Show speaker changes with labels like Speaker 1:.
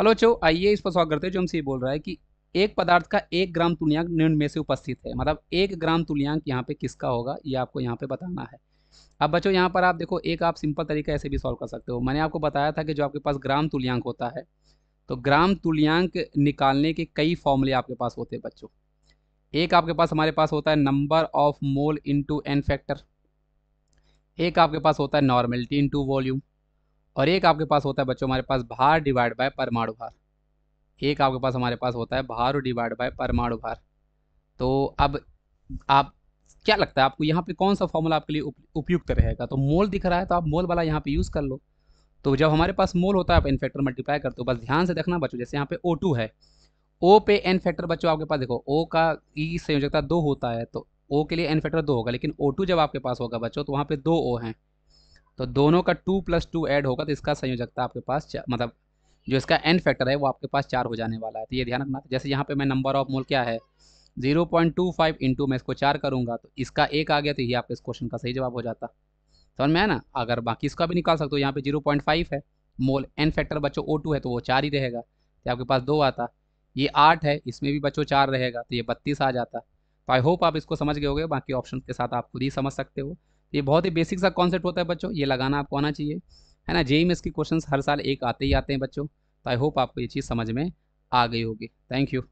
Speaker 1: hello चो आइए इस पर स्वागत करते हैं जो हमसे ये बोल रहा है कि एक पदार्थ का एक ग्राम तुल्यांक निम्न में से उपस्थित है मतलब एक ग्राम तुल्यांक यहाँ पे किसका होगा ये आपको यहाँ पे बताना है अब बच्चों यहाँ पर आप देखो एक आप सिंपल तरीका ऐसे भी सॉल्व कर सकते हो मैंने आपको बताया था कि जो आपके पास ग्राम तुल्यांक होता है तो ग्राम तुल्यांक निकालने के कई फॉर्मूले आपके पास होते हैं बच्चों एक आपके पास हमारे पास होता है number of mole into n factor एक आपके पास होता है नॉर्मेलिटी इंटू वॉल्यूम और एक आपके पास होता है बच्चों हमारे पास भार डिवाइड बाय परमाणु भार एक आपके पास हमारे पास होता है भार डिवाइड बाय परमाणु भार तो अब आप क्या लगता है आपको यहाँ पे कौन सा फॉर्मूला आपके लिए उपयुक्त रहेगा तो मोल दिख रहा है तो आप मोल वाला यहाँ पे यूज़ कर लो तो जब हमारे पास मोल होता है आप एन फैक्टर मल्टीप्लाई करते हो बस ध्यान से देखना बच्चों जैसे यहाँ पे ओ है ओ पे एन फैक्टर बच्चों आपके पास देखो ओ का ई e संयोजकता दो होता है तो ओ के लिए एन फैक्टर दो होगा लेकिन ओ जब आपके पास होगा बच्चों तो वहाँ पे दो ओ हैं तो दोनों का टू प्लस टू एड होगा तो इसका संयोजकता आपके पास मतलब जो इसका एन फैक्टर है वो आपके पास चार हो जाने वाला है तो ये ध्यान रखना जैसे यहाँ पे मैं नंबर ऑफ मोल क्या है zero point two five into मैं इसको चार करूँगा तो इसका एक आ गया तो ये आपके इस क्वेश्चन का सही जवाब हो जाता समझ में है ना अगर बाकी इसका भी निकाल सकते हो यहाँ पे जीरो पॉइंट फाइव है मोल एन फैक्टर बच्चों ओ टू है तो वो चार ही रहेगा तो आपके पास दो आता ये आठ है इसमें भी बच्चों चार रहेगा तो ये बत्तीस आ जाता तो आई होप आप इसको समझ गए होगे बाकी ऑप्शन के साथ आप खुद ही समझ सकते हो ये बहुत ही बेसिक सा कॉन्सेप्ट होता है बच्चों ये लगाना आपको आना चाहिए है ना जेई में इसके क्वेश्चन हर साल एक आते ही आते हैं बच्चों तो आई होप आपको ये चीज़ समझ में आ गई होगी थैंक यू